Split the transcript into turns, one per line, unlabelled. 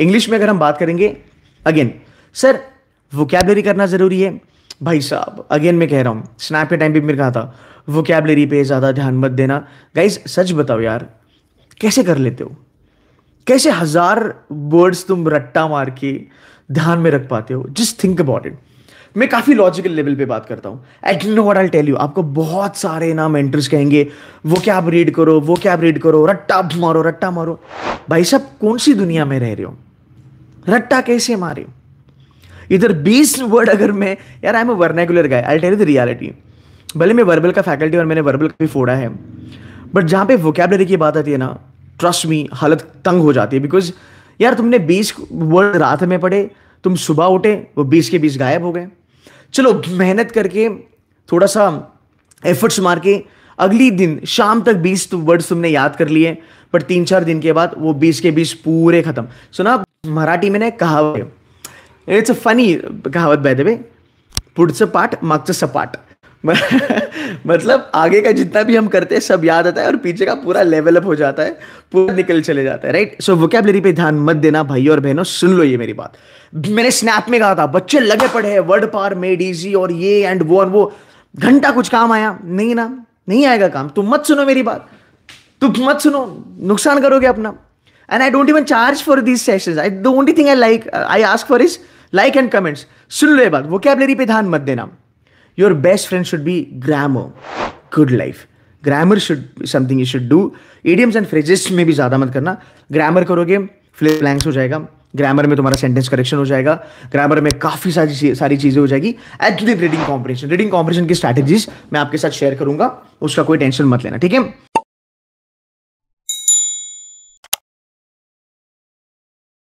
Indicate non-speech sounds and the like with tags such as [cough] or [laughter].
English में अगर हम बात करेंगे अगेन सर वोकेबलरी करना ज़रूरी है भाई साहब अगेन मैं कह रहा हूँ स्नैप के टाइम पे मेरे कहा था वोकेबलरी पे ज़्यादा ध्यान मत देना गाइज सच बताओ यार कैसे कर लेते हो कैसे हज़ार वर्ड्स तुम रट्टा मार के ध्यान में रख पाते हो जस्ट थिंक अबाउट इट मैं काफ़ी लॉजिकल लेवल पे बात करता हूँ at no what I tell you आपको बहुत सारे नाम एंट्रेस कहेंगे वो क्या आप रीड करो वो क्या आप रीड करो रट्टा मारो रट्टा मारो भाई साहब कौन सी दुनिया में रह रहे हो रट्टा कैसे मारे इधर बीस वर्ड अगर मैं यार I am vernacular guy I tell the reality भले मैं वर्बल का फैकल्टी और मैंने वर्बल का भी फोड़ा है बट जहाँ पे वोकेबलरी की बात आती है ना ट्रस्ट मी हालत तंग हो जाती है बिकॉज यार तुमने बीस वर्ड रात में पढ़े तुम सुबह उठे वो बीस के बीस गायब हो गए चलो मेहनत करके थोड़ा सा एफर्ट्स मार के अगली दिन शाम तक बीस वर्ड्स तुमने याद कर लिए बट तीन चार दिन के बाद वो बीस के बीस पूरे खत्म सुना मराठी में ना कहावत इट्स अ फनी कहावत बाय द वे पुढचं पाठ मागचं सपाट [laughs] मतलब आगे का जितना भी हम करते हैं सब याद आता है और पीछे का पूरा लेवल अप हो जाता है पूरा निकल चले जाता है राइट सो वोकेबलरी पे ध्यान मत देना भाई और बहनों सुन लो ये मेरी बात मैंने स्नैप में कहा था बच्चे लगे पड़े हैं वर्ड पार मेड इजी और ये एंड वो और वो घंटा कुछ काम आया नहीं ना नहीं आएगा काम तुम मत सुनो मेरी बात तुम मत सुनो नुकसान करोगे अपना and I don't even charge for these sessions. I, the only thing I like, uh, I ask for is like and comments. सुन लो ये बात वोकेबलरी पे ध्यान मत देना your best friend should be grammar good life grammar should something you should do idioms and phrases में भी ज़्यादा मत करना ग्रामर करोगे फ्लिप ब्लैंक्स हो जाएगा ग्रामर में तुम्हारा सेंटेंस करेक्शन हो जाएगा ग्रामर में काफ़ी सारी सारी चीज़ें हो जाएगी actually reading competition reading competition की स्ट्रैटेजीज मैं आपके साथ शेयर करूंगा उसका कोई टेंशन मत लेना ठीक है